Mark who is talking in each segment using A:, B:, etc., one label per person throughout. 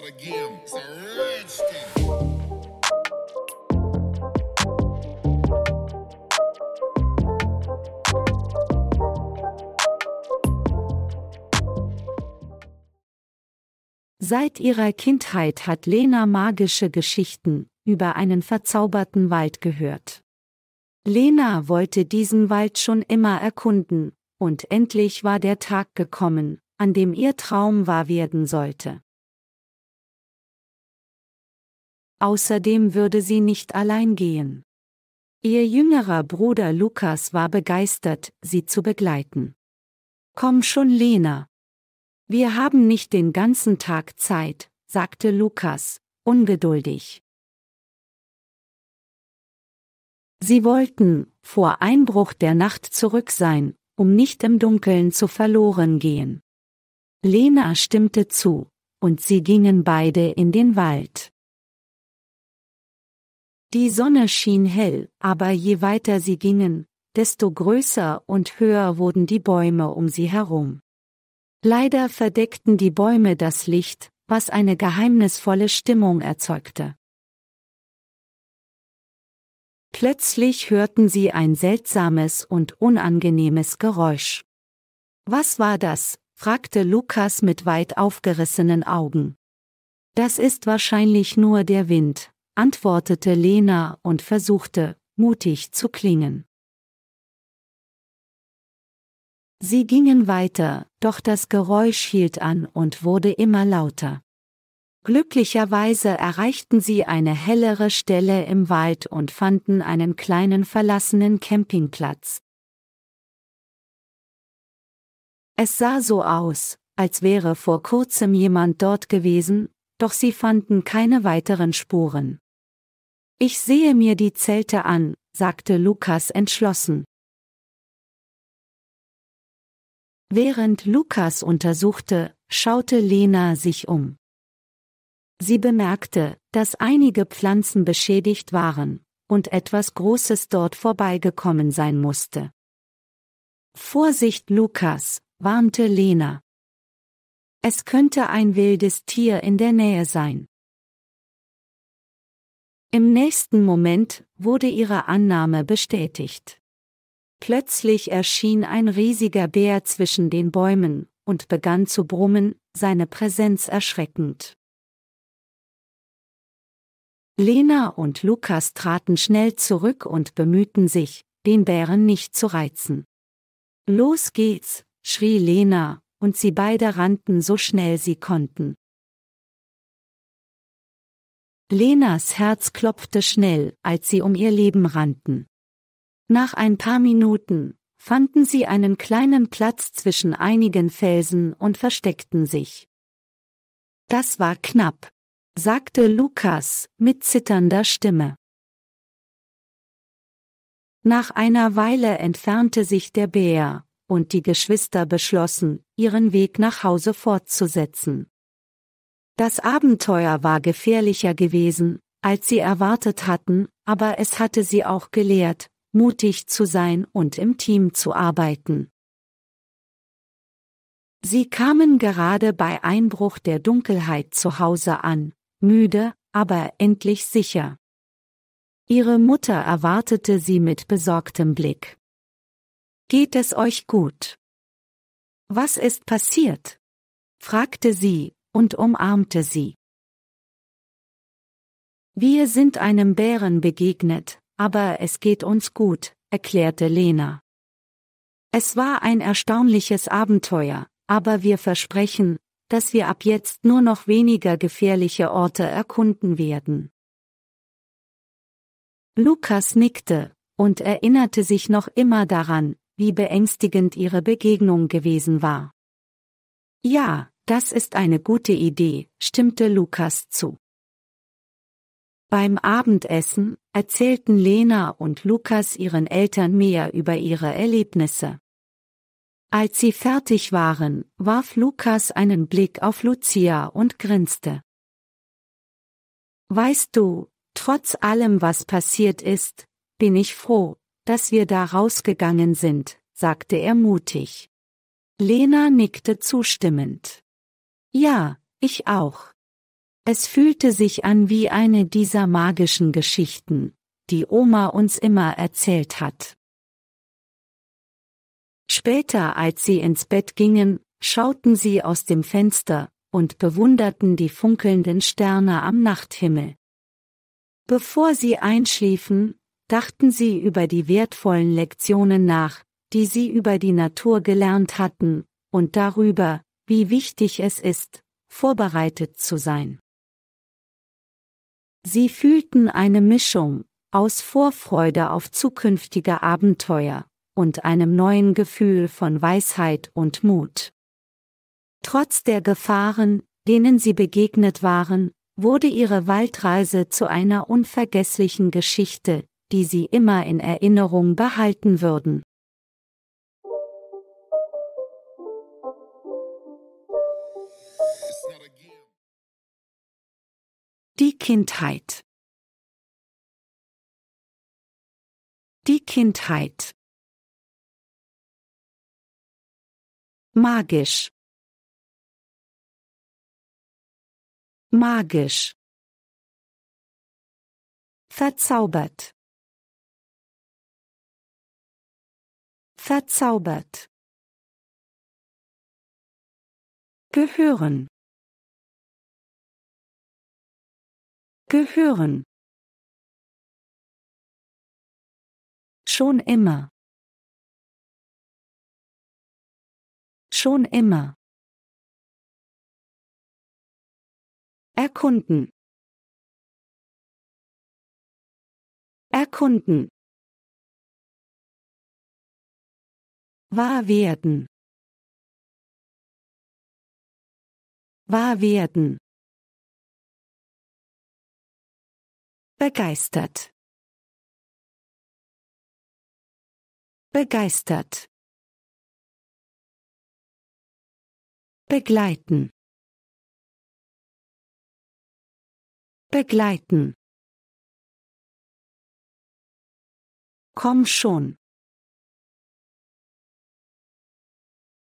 A: that again. Seit ihrer Kindheit hat Lena magische Geschichten über einen verzauberten Wald gehört. Lena wollte diesen Wald schon immer erkunden, und endlich war der Tag gekommen, an dem ihr Traum wahr werden sollte. Außerdem würde sie nicht allein gehen. Ihr jüngerer Bruder Lukas war begeistert, sie zu begleiten. Komm schon, Lena. Wir haben nicht den ganzen Tag Zeit, sagte Lukas, ungeduldig. Sie wollten, vor Einbruch der Nacht zurück sein, um nicht im Dunkeln zu verloren gehen. Lena stimmte zu, und sie gingen beide in den Wald. Die Sonne schien hell, aber je weiter sie gingen, desto größer und höher wurden die Bäume um sie herum. Leider verdeckten die Bäume das Licht, was eine geheimnisvolle Stimmung erzeugte. Plötzlich hörten sie ein seltsames und unangenehmes Geräusch. Was war das? fragte Lukas mit weit aufgerissenen Augen. Das ist wahrscheinlich nur der Wind, antwortete Lena und versuchte, mutig zu klingen. Sie gingen weiter, doch das Geräusch hielt an und wurde immer lauter. Glücklicherweise erreichten sie eine hellere Stelle im Wald und fanden einen kleinen verlassenen Campingplatz. Es sah so aus, als wäre vor kurzem jemand dort gewesen, doch sie fanden keine weiteren Spuren. Ich sehe mir die Zelte an, sagte Lukas entschlossen. Während Lukas untersuchte, schaute Lena sich um. Sie bemerkte, dass einige Pflanzen beschädigt waren und etwas Großes dort vorbeigekommen sein musste. Vorsicht, Lukas, warnte Lena. Es könnte ein wildes Tier in der Nähe sein. Im nächsten Moment wurde ihre Annahme bestätigt. Plötzlich erschien ein riesiger Bär zwischen den Bäumen und begann zu brummen, seine Präsenz erschreckend. Lena und Lukas traten schnell zurück und bemühten sich, den Bären nicht zu reizen. Los geht's, schrie Lena, und sie beide rannten so schnell sie konnten. Lenas Herz klopfte schnell, als sie um ihr Leben rannten. Nach ein paar Minuten fanden sie einen kleinen Platz zwischen einigen Felsen und versteckten sich. Das war knapp, sagte Lukas mit zitternder Stimme. Nach einer Weile entfernte sich der Bär, und die Geschwister beschlossen, ihren Weg nach Hause fortzusetzen. Das Abenteuer war gefährlicher gewesen, als sie erwartet hatten, aber es hatte sie auch gelehrt, mutig zu sein und im Team zu arbeiten. Sie kamen gerade bei Einbruch der Dunkelheit zu Hause an, müde, aber endlich sicher. Ihre Mutter erwartete sie mit besorgtem Blick. Geht es euch gut? Was ist passiert? fragte sie, und umarmte sie. Wir sind einem Bären begegnet, aber es geht uns gut, erklärte Lena. Es war ein erstaunliches Abenteuer, aber wir versprechen, dass wir ab jetzt nur noch weniger gefährliche Orte erkunden werden. Lukas nickte und erinnerte sich noch immer daran, wie beängstigend ihre Begegnung gewesen war. Ja, das ist eine gute Idee, stimmte Lukas zu. Beim Abendessen erzählten Lena und Lukas ihren Eltern mehr über ihre Erlebnisse. Als sie fertig waren, warf Lukas einen Blick auf Lucia und grinste. Weißt du, trotz allem, was passiert ist, bin ich froh, dass wir da rausgegangen sind, sagte er mutig. Lena nickte zustimmend. Ja, ich auch. Es fühlte sich an wie eine dieser magischen Geschichten, die Oma uns immer erzählt hat. Später, als sie ins Bett gingen, schauten sie aus dem Fenster und bewunderten die funkelnden Sterne am Nachthimmel. Bevor sie einschliefen, dachten sie über die wertvollen Lektionen nach, die sie über die Natur gelernt hatten, und darüber, wie wichtig es ist, vorbereitet zu sein. Sie fühlten eine Mischung aus Vorfreude auf zukünftige Abenteuer und einem neuen Gefühl von Weisheit und Mut. Trotz der Gefahren, denen sie begegnet waren, wurde ihre Waldreise zu einer unvergesslichen Geschichte, die sie immer in Erinnerung behalten würden.
B: Die Kindheit. Die Kindheit. Magisch. Magisch. Verzaubert. Verzaubert. Gehören. gehören schon immer schon immer erkunden erkunden wahr werden wahr werden Begeistert. Begeistert. Begleiten. Begleiten. Komm schon.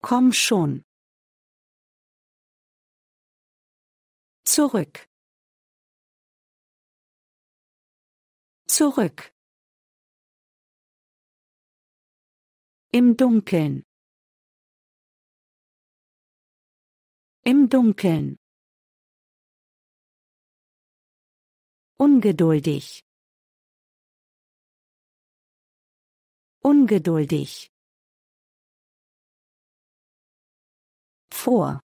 B: Komm schon. Zurück. Zurück. Im Dunkeln. Im Dunkeln. Ungeduldig. Ungeduldig. Vor.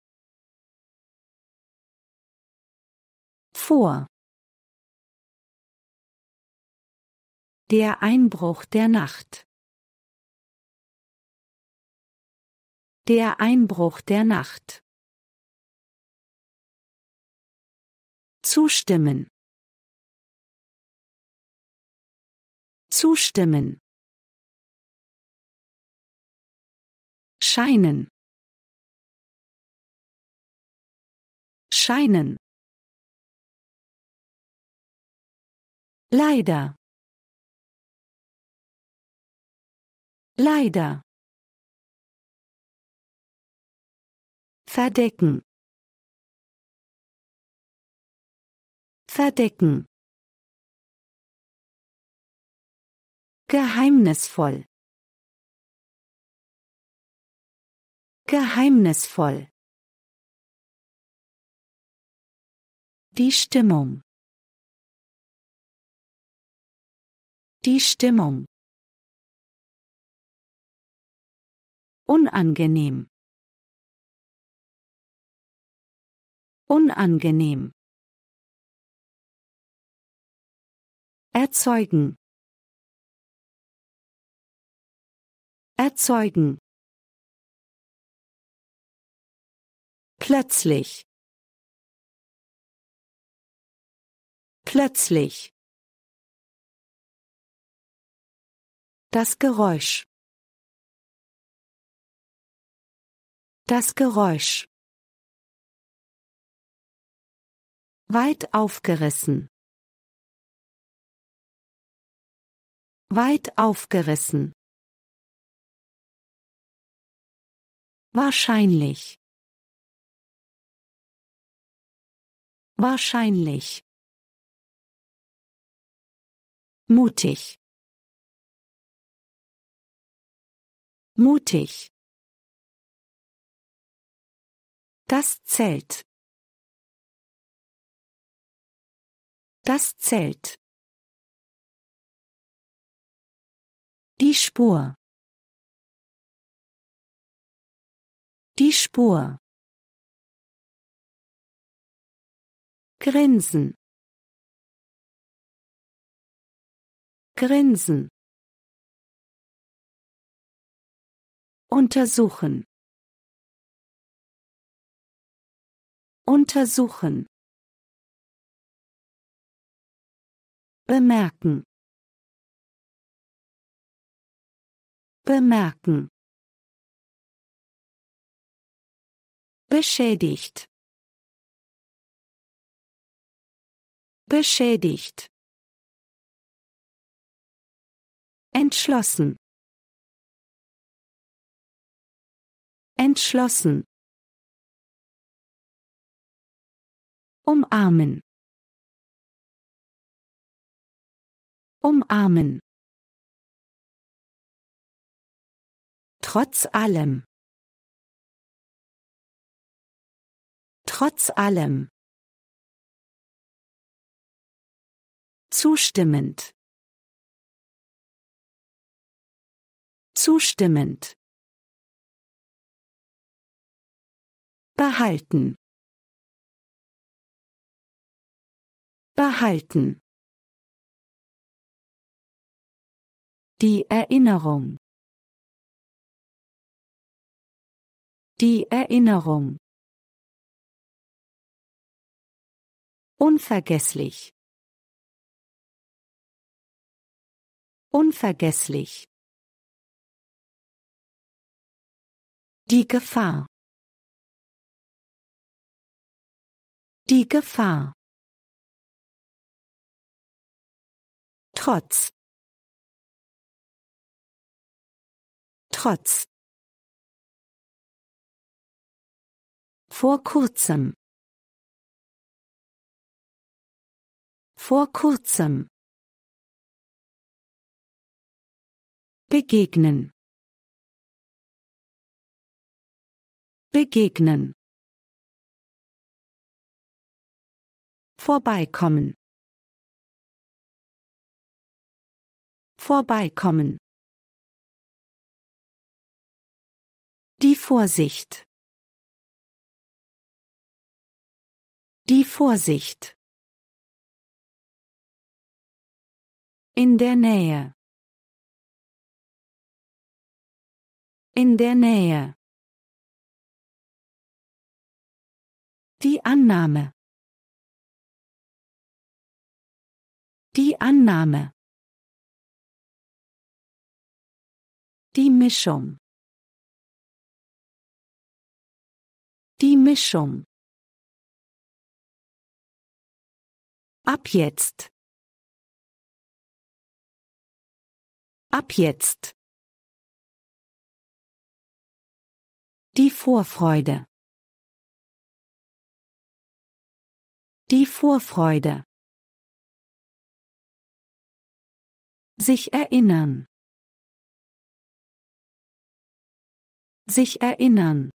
B: Vor. Der Einbruch der Nacht. Der Einbruch der Nacht. Zustimmen. Zustimmen. Scheinen. Scheinen. Leider. Leider. Verdecken. Verdecken. Geheimnisvoll. Geheimnisvoll. Die Stimmung. Die Stimmung. Unangenehm. Unangenehm. Erzeugen. Erzeugen. Plötzlich. Plötzlich. Das Geräusch. Das Geräusch. Weit aufgerissen. Weit aufgerissen. Wahrscheinlich. Wahrscheinlich. Mutig. Mutig. Das Zelt. Das Zelt. Die Spur. Die Spur. Grinsen. Grinsen. Untersuchen. Untersuchen. Bemerken. Bemerken. Beschädigt. Beschädigt. Entschlossen. Entschlossen. Umarmen. Umarmen. Trotz allem. Trotz allem. Zustimmend. Zustimmend. Behalten. Behalten. Die Erinnerung. Die Erinnerung. Unvergesslich. Unvergesslich. Die Gefahr. Die Gefahr. Trotz. Trotz. Vor kurzem. Vor kurzem. begegnen begegnen vorbeikommen vorbeikommen. Die Vorsicht. Die Vorsicht. In der Nähe. In der Nähe. Die Annahme. Die Annahme. Die Mischung. Die Mischung. Ab jetzt. Ab jetzt. Die Vorfreude. Die Vorfreude. Sich erinnern. Sich erinnern.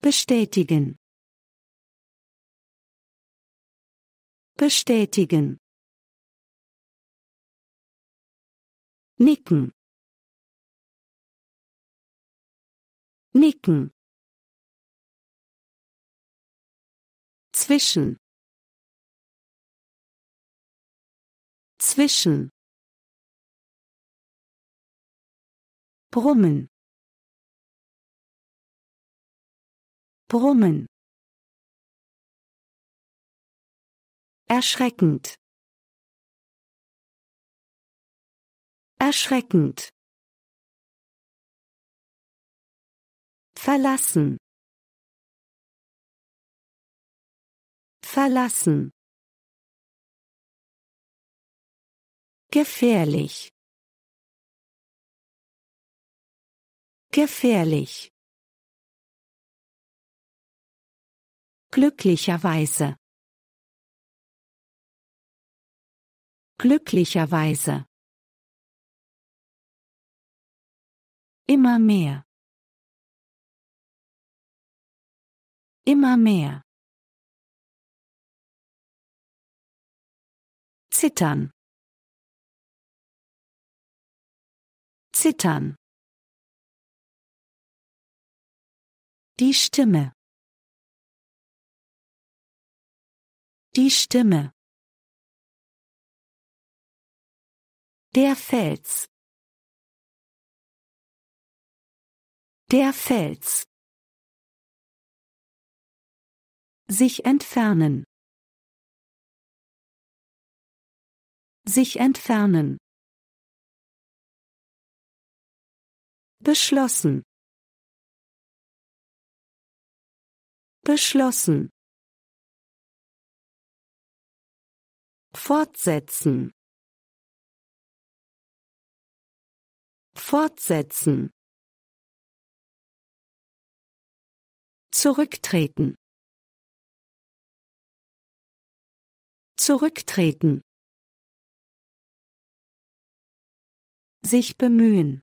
B: Bestätigen. Bestätigen. Nicken. Nicken. Zwischen. Zwischen. Brummen. Brummen. Erschreckend. Erschreckend. Verlassen. Verlassen. Gefährlich. Gefährlich. Glücklicherweise. Glücklicherweise. Immer mehr. Immer mehr. Zittern. Zittern. Die Stimme. Die Stimme. Der Fels. Der Fels. Sich entfernen. Sich entfernen. Beschlossen. Beschlossen. Fortsetzen. Fortsetzen. Zurücktreten. Zurücktreten. Sich bemühen.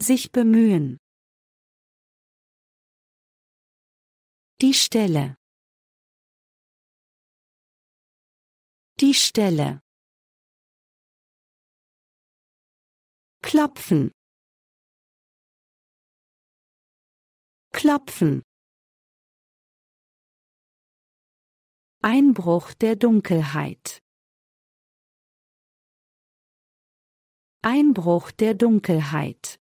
B: Sich bemühen. Die Stelle. Die Stelle. Klopfen. Klopfen. Einbruch der Dunkelheit. Einbruch der Dunkelheit.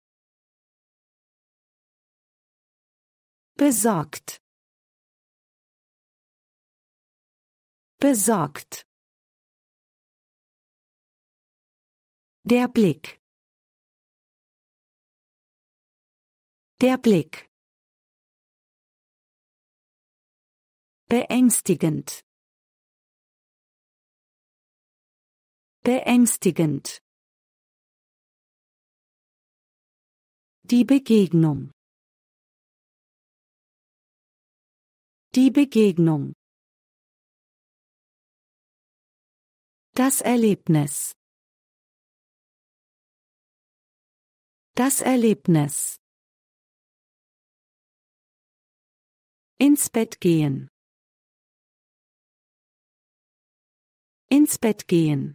B: Besorgt. besorgt der Blick der Blick beängstigend beängstigend Die Begegnung. Die Begegnung. Das Erlebnis. Das Erlebnis. Ins Bett gehen. Ins Bett gehen.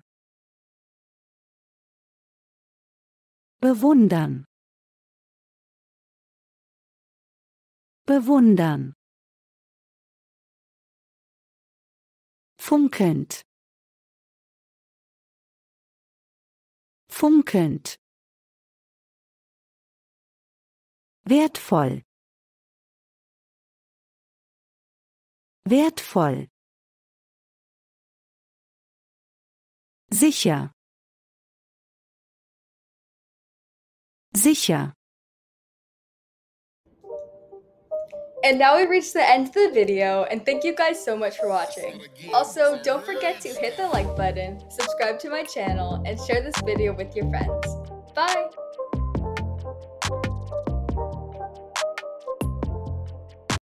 B: Bewundern. Bewundern. Funkelnd. funkelnd wertvoll wertvoll sicher sicher And now we reach the end of the video, and thank you guys so much for watching. Also, don't forget to hit the like button, subscribe to my channel, and share this video with your friends. Bye!